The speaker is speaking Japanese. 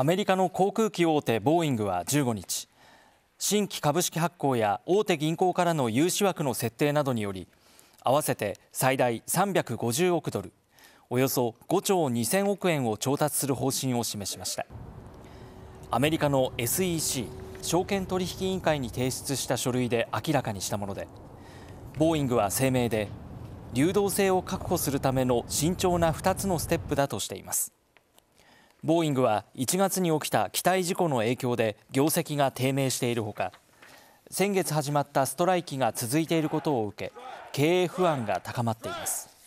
アメリカの航空機大手ボーイングは15日新規株式発行や大手銀行からの融資枠の設定などにより合わせて最大350億ドルおよそ5兆2000億円を調達する方針を示しましたアメリカの SEC 証券取引委員会に提出した書類で明らかにしたものでボーイングは声明で流動性を確保するための慎重な2つのステップだとしていますボーイングは1月に起きた機体事故の影響で業績が低迷しているほか先月始まったストライキが続いていることを受け経営不安が高まっています。